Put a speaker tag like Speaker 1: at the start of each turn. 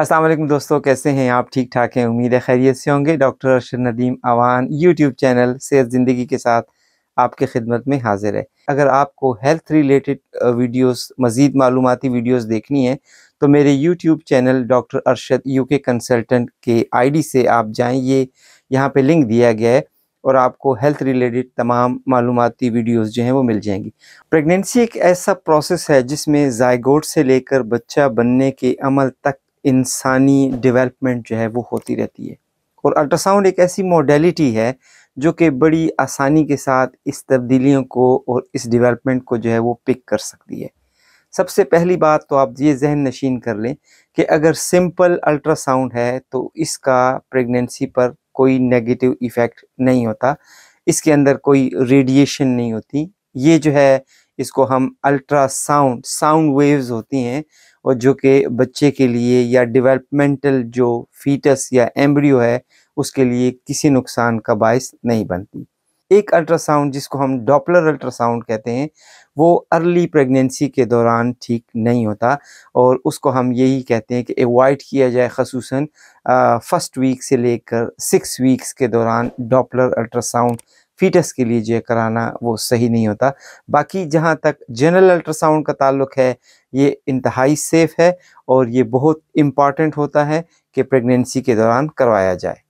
Speaker 1: अस्सलाम वालेकुम दोस्तों कैसे हैं आप ठीक ठाक हैं उम्मीद है खैरियत से होंगे doctor Arshad Nadeem Awan YouTube channel सेहत ज़िंदगी के साथ आपके खिदमत में हाजिर है अगर आपको हेल्थ रिलेटेड वीडियोस मज़ीद मालूमती वीडियोस देखनी है तो मेरे YouTube channel doctor Arshad UK consultant के आईडी से आप जाएं ये यहाँ पर लिंक दिया गया है और आपको हेल्थ रिलेटेड तमाम मालूमती वीडियोस जो हैं वो मिल जाएंगी प्रेगनेंसी एक ऐसा प्रोसेस है जिसमें जायगोट से लेकर बच्चा बनने के अमल तक इंसानी डेवलपमेंट जो है वो होती रहती है और अल्ट्रासाउंड एक ऐसी मॉडलिटी है जो कि बड़ी आसानी के साथ इस तब्दीलियों को और इस डेवलपमेंट को जो है वो पिक कर सकती है सबसे पहली बात तो आप ये जहन नशीन कर लें कि अगर सिंपल अल्ट्रासाउंड है तो इसका प्रेगनेंसी पर कोई नेगेटिव इफ़ेक्ट नहीं होता इसके अंदर कोई रेडिएशन नहीं होती ये जो है इसको हम अल्ट्रासाउंड साउंड वेव्स होती हैं और जो कि बच्चे के लिए या डेवलपमेंटल जो फीटस या एम्ब्रियो है उसके लिए किसी नुकसान का बायस नहीं बनती एक अल्ट्रासाउंड जिसको हम डॉपलर अल्ट्रासाउंड कहते हैं वो अर्ली प्रेगनेंसी के दौरान ठीक नहीं होता और उसको हम यही कहते हैं कि एवॉइड किया जाए खसूस फ़र्स्ट वीक से लेकर सिक्स वीक्स के दौरान डॉपलर अल्ट्रासाउंड फीटस के लिए जो कराना वो सही नहीं होता बाकी जहाँ तक जनरल अल्ट्रासाउंड का ताल्लुक है ये इंतहाई सेफ़ है और ये बहुत इम्पॉर्टेंट होता है कि प्रेगनेंसी के दौरान करवाया जाए